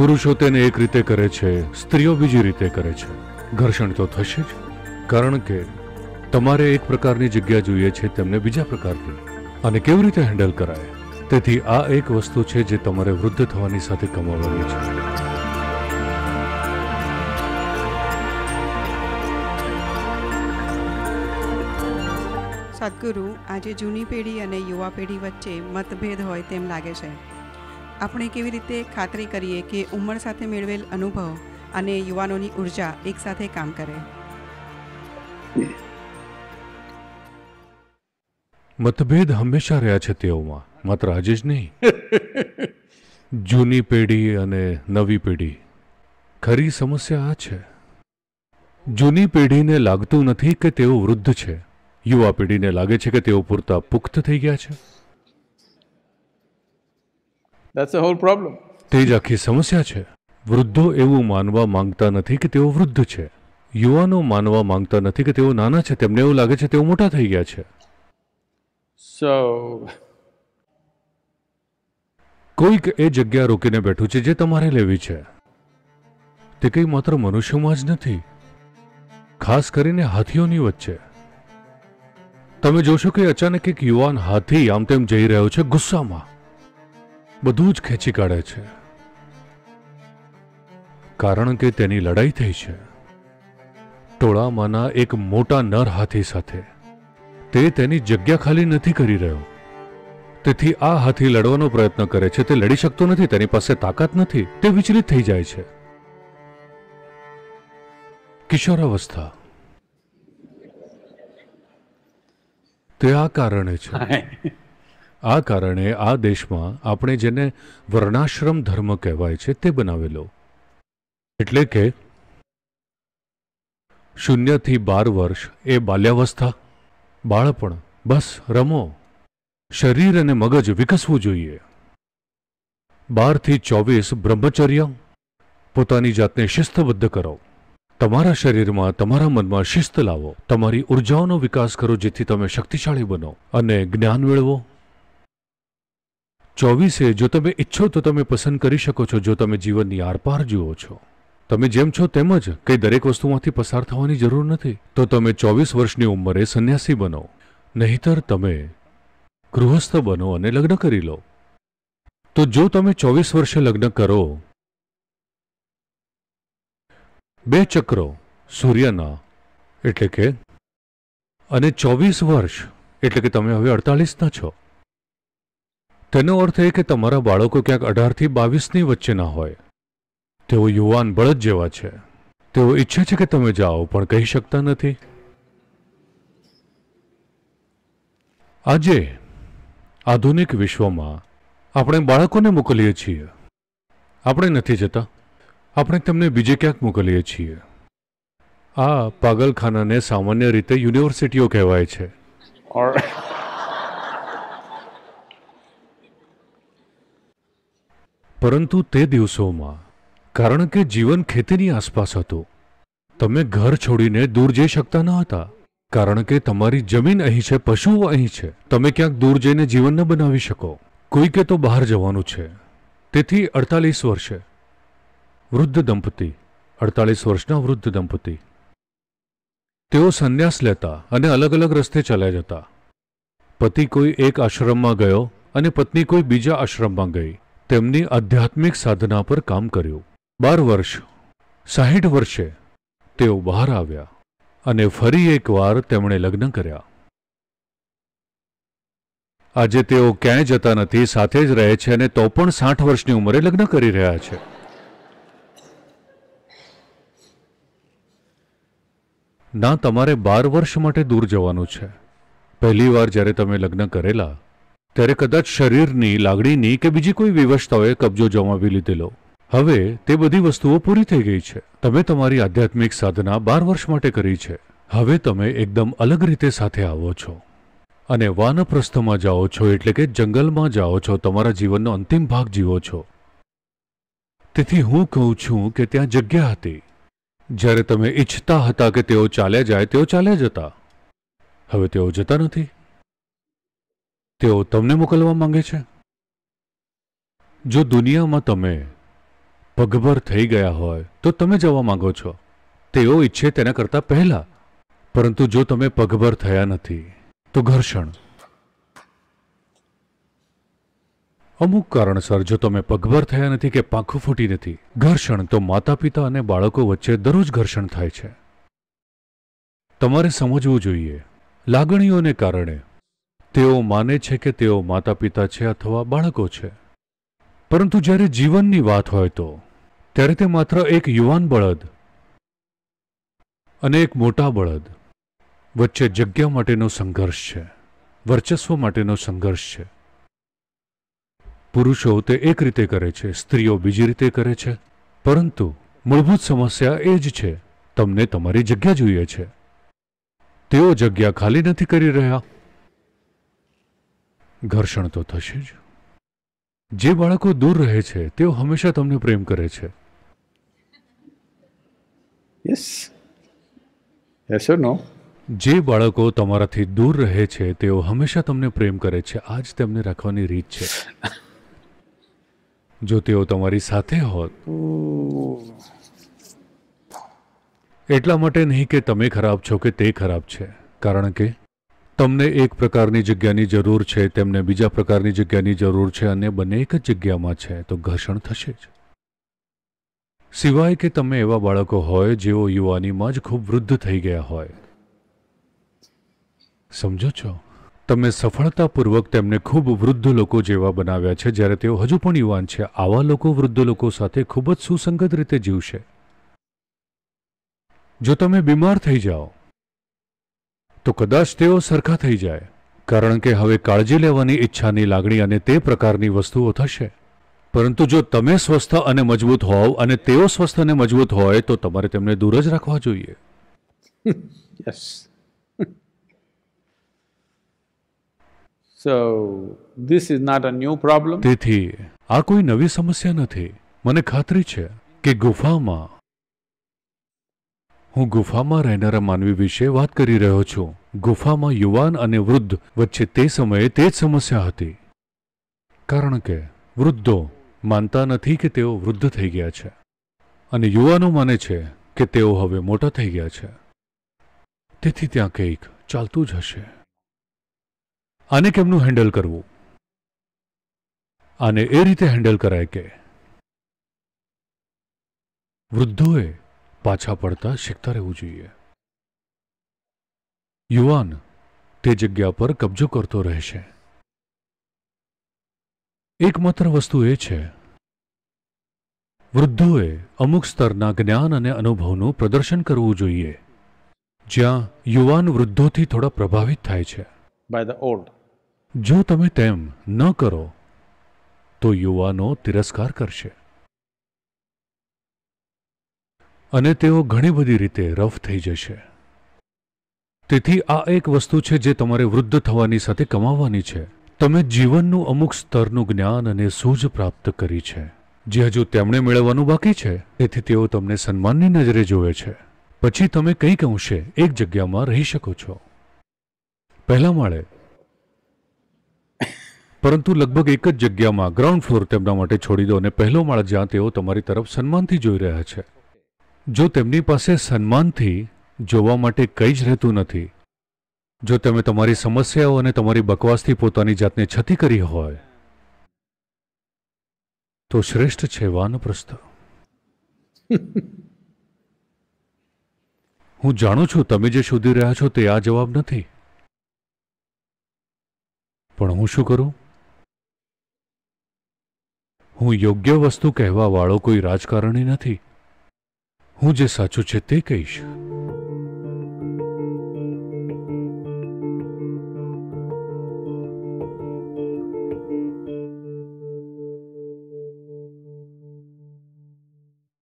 પુરુષો તેને એક રીતે કરે છે સ્ત્રીઓ બીજી રીતે કરે છે ઘર્ષણ તો થશે જ કારણ કે તમારે એક પ્રકારની જગ્યા જોઈએ છે તેમને બીજા પ્રકારની અને કેવી રીતે હેન્ડલ કરાય તેથી આ એક વસ્તુ છે જે તમારે વૃદ્ધ થવાની સાથે કમાવાની છે સદગુરુ આજે જૂની પેઢી અને યુવા પેઢી વચ્ચે મતભેદ હોય તેમ લાગે છે આપણે કેવી રીતે ખાતરી કરીએ કે ઉંમર સાથે મેળવેલ અનુભવ અને યુવાનોની ઉર્જા એકસાથે કામ કરે મતભેદ હંમેશા રહ્યા છે તેઓમાં માત્ર આજે જ નહીં જૂની પેઢી અને નવી પેઢી ખરી સમસ્યા આ છે જૂની પેઢીને લાગતું નથી કે તેઓ વૃદ્ધ છે યુવા પેઢીને લાગે છે કે તેઓ પૂરતા પુખ્ત થઈ ગયા છે That's the whole problem. તે જ આખી સમસ્યા છે વૃદ્ધો એવું માનવા માંગતા નથી કે તેઓ વૃદ્ધ છે યુવાનો માનવા માંગતા નથી કે તેઓ નાના છે તેમને એવું લાગે છે તેઓ મોટા થઈ ગયા છે સો કોઈક એ જગ્યા રોકીને બેઠું છે જે તમારે લેવી છે તે કંઈ માત્ર મનુષ્યોમાં જ નથી ખાસ કરીને હાથીઓની વચ્ચે તમે જોશો કે અચાનક એક યુવાન હાથી આમ તેમ જઈ રહ્યો છે ગુસ્સામાં બધું જ ખેંચી કાઢે છે કારણ કે તેની લડાઈ થઈ છે ટોળામાંના એક મોટા નર હાથી સાથે તે તેની જગ્યા ખાલી નથી કરી રહ્યો તેથી આ હાથી લડવાનો પ્રયત્ન કરે છે તે લડી શકતો નથી તેની પાસે તાકાત નથી તે વિચલિત થઈ જાય છે કિશોરાવસ્થા તે આ કારણે છે આ કારણે આ દેશમાં આપણે જેને વર્ણાશ્રમ ધર્મ કહેવાય છે તે બનાવેલો એટલે કે શૂન્યથી બાર વર્ષ એ બાલ્યાવસ્થા બાળપણ બસ રમો શરીર અને મગજ વિકસવું જોઈએ બારથી ચોવીસ બ્રહ્મચર્ય પોતાની જાતને શિસ્તબદ્ધ કરો તમારા શરીરમાં તમારા મનમાં શિસ્ત લાવો તમારી ઉર્જાઓનો વિકાસ કરો જેથી તમે શક્તિશાળી બનો અને જ્ઞાન મેળવો ચોવીસે જો તમે ઈચ્છો તો તમે પસંદ કરી શકો છો જો તમે જીવનની આરપાર જુઓ છો તમે જેમ છો તેમ જ કંઈ દરેક વસ્તુમાંથી પસાર થવાની જરૂર નથી તો તમે ચોવીસ વર્ષની ઉંમરે સંન્યાસી બનો નહીતર તમે ગૃહસ્થ બનો અને લગ્ન કરી લો તો જો તમે ચોવીસ વર્ષે લગ્ન કરો બે ચક્રો સૂર્યના એટલે કે અને ચોવીસ વર્ષ એટલે કે તમે હવે અડતાલીસના છો તેનો અર્થ એ કે તમારા બાળકો ક્યાંક અઢારથી બાવીસની વચ્ચેના હોય તેઓ યુવાન બળદ જેવા છે તેઓ ઈચ્છે છે કે તમે જાઓ પણ કહી શકતા નથી આજે આધુનિક વિશ્વમાં આપણે બાળકોને મોકલીએ છીએ આપણે નથી જતા આપણે તેમને બીજે ક્યાંક મોકલીએ છીએ આ પાગલખાનાને સામાન્ય રીતે યુનિવર્સિટીઓ કહેવાય છે પરંતુ તે દિવસોમાં કારણ કે જીવન ખેતીની આસપાસ હતું તમે ઘર છોડીને દૂર જઈ શકતા ન હતા કારણ કે તમારી જમીન અહીં છે પશુઓ અહીં છે તમે ક્યાંક દૂર જઈને જીવન ન બનાવી શકો કોઈકે તો બહાર જવાનું છે તેથી અડતાલીસ વર્ષે વૃદ્ધ દંપતી અડતાલીસ વર્ષના વૃદ્ધ દંપતી તેઓ સંન્યાસ લેતા અને અલગ અલગ રસ્તે ચાલ્યા જતા પતિ કોઈ એક આશ્રમમાં ગયો અને પત્ની કોઈ બીજા આશ્રમમાં ગઈ તેમની આધ્યાત્મિક સાધના પર કામ કર્યું બાર વર્ષ સાહીઠ વર્ષે તેઓ બહાર આવ્યા અને ફરી એકવાર તેમણે લગ્ન કર્યા આજે તેઓ ક્યાંય જતા નથી સાથે જ રહે છે અને તો પણ સાઠ વર્ષની ઉંમરે લગ્ન કરી રહ્યા છે ના તમારે બાર વર્ષ માટે દૂર જવાનું છે પહેલી વાર જ્યારે તમે લગ્ન કરેલા ત્યારે કદાચ શરીરની લાગણીની કે બીજી કોઈ વિવશતાઓએ કબજો જમાવી લીધેલો હવે તે બધી વસ્તુઓ પૂરી થઈ ગઈ છે તમે તમારી આધ્યાત્મિક સાધના બાર વર્ષ માટે કરી છે હવે તમે એકદમ અલગ રીતે સાથે આવો છો અને વાનપ્રસ્થમાં જાઓ છો એટલે કે જંગલમાં જાઓ છો તમારા જીવનનો અંતિમ ભાગ જીવો છો તેથી હું કહું છું કે ત્યાં જગ્યા હતી જ્યારે તમે ઈચ્છતા હતા કે તેઓ ચાલ્યા જાય તેઓ ચાલ્યા જતા હવે તેઓ જતા નથી તેઓ તમને મોકલવા માંગે છે જો દુનિયામાં તમે પગભર થઈ ગયા હોય તો તમે જવા માંગો છો તેઓ ઈચ્છે તેના કરતાં પહેલાં પરંતુ જો તમે પગભર થયા નથી તો ઘર્ષણ અમુક કારણસર જો તમે પગભર થયા નથી કે પાંખું ફૂટી નથી ઘર્ષણ તો માતા પિતા અને બાળકો વચ્ચે દરરોજ ઘર્ષણ થાય છે તમારે સમજવું જોઈએ લાગણીઓને કારણે તેઓ માને છે કે તેઓ માતા પિતા છે અથવા બાળકો છે પરંતુ જ્યારે જીવનની વાત હોય તો ત્યારે તે માત્ર એક યુવાન બળદ અને એક મોટા બળદ વચ્ચે જગ્યા માટેનો સંઘર્ષ છે વર્ચસ્વ માટેનો સંઘર્ષ છે પુરુષો તે એક રીતે કરે છે સ્ત્રીઓ બીજી રીતે કરે છે પરંતુ મૂળભૂત સમસ્યા એ જ છે તમને તમારી જગ્યા જોઈએ છે તેઓ જગ્યા ખાલી નથી કરી રહ્યા ઘર્ષણ તો થશે જ જે બાળકો દૂર રહે છે તેઓ હંમેશા તમને પ્રેમ કરે છે યસ યસ જે બાળકો તમારાથી દૂર રહે છે તેઓ હંમેશા તમને પ્રેમ કરે છે આ જ તેમને રાખવાની રીત છે જો તેઓ તમારી સાથે હોત એટલા માટે નહીં કે તમે ખરાબ છો કે તે ખરાબ છે કારણ કે તમને એક પ્રકારની જગ્યાની જરૂર છે તેમને બીજા પ્રકારની જગ્યાની જરૂર છે અને બંને એક જ જગ્યામાં છે તો ઘર્ષણ થશે જ સિવાય કે તમે એવા બાળકો હોય જેઓ યુવાનીમાં જ ખૂબ વૃદ્ધ થઈ ગયા હોય સમજો છો તમે સફળતાપૂર્વક તેમને ખૂબ વૃદ્ધ લોકો જેવા બનાવ્યા છે જ્યારે તેઓ હજુ પણ યુવાન છે આવા લોકો વૃદ્ધ લોકો સાથે ખૂબ જ સુસંગત રીતે જીવશે જો તમે બીમાર થઈ જાઓ તો કદાચ તેઓ સરખા થઈ જાય કારણ કે હવે કાળજી લેવાની ઈચ્છાની લાગણી અને તે પ્રકારની વસ્તુઓ થશે પરંતુ જો તમે સ્વસ્થ અને મજબૂત હોવ અને તેઓ સ્વસ્થ અને મજબૂત હોય તો તમારે તેમને દૂર જ રાખવા જોઈએ this is not new problem તેથી આ કોઈ નવી સમસ્યા નથી મને ખાતરી છે કે ગુફામાં હું ગુફામાં રહેનારા માનવી વિશે વાત કરી રહ્યો છું ગુફામાં યુવાન અને વૃદ્ધ વચ્ચે તે સમયે તે જ સમસ્યા હતી કારણ કે વૃદ્ધો માનતા નથી કે તેઓ વૃદ્ધ થઈ ગયા છે અને યુવાનો માને છે કે તેઓ હવે મોટા થઈ ગયા છે તેથી ત્યાં કંઈક ચાલતું જ હશે આને કેમનું હેન્ડલ કરવું આને એ રીતે હેન્ડલ કરાય કે વૃદ્ધોએ પાછા પડતા શીખતા રહેવું જોઈએ યુવાન તે જગ્યા પર કબજો કરતો રહેશે એકમાત્ર વસ્તુ એ છે વૃદ્ધોએ અમુક સ્તરના જ્ઞાન અને અનુભવનું પ્રદર્શન કરવું જોઈએ જ્યાં યુવાન વૃદ્ધોથી થોડા પ્રભાવિત થાય છે બાય ધ ઓલ્ડ જો તમે તેમ ન કરો તો યુવાનો તિરસ્કાર કરશે અને તેઓ ઘણી બધી રીતે રફ થઈ જશે તેથી આ એક વસ્તુ છે જે તમારે વૃદ્ધ થવાની સાથે કમાવવાની છે તમે જીવનનું અમુક સ્તરનું જ્ઞાન અને સૂઝ પ્રાપ્ત કરી છે જે હજુ તેમણે મેળવવાનું બાકી છે તેથી તેઓ તમને સન્માનની નજરે જોવે છે પછી તમે કંઈક અંશે એક જગ્યામાં રહી શકો છો પહેલા માળે પરંતુ લગભગ એક જ જગ્યામાં ગ્રાઉન્ડ ફ્લોર તેમના માટે છોડી દો અને પહેલો માળ જ્યાં તેઓ તમારી તરફ સન્માનથી જોઈ રહ્યા છે જો તેમની પાસે સન્માનથી જોવા માટે કંઈ જ રહેતું નથી જો તમે તમારી સમસ્યાઓ અને તમારી બકવાસથી પોતાની જાતને છતી કરી હોય તો શ્રેષ્ઠ છે વાનપ્રસ્થ હું જાણું છું તમે જે શોધી રહ્યા છો તે આ જવાબ નથી પણ હું શું કરું હું યોગ્ય વસ્તુ કહેવા વાળો કોઈ રાજકારણી નથી હું જે સાચું છે તે કહીશ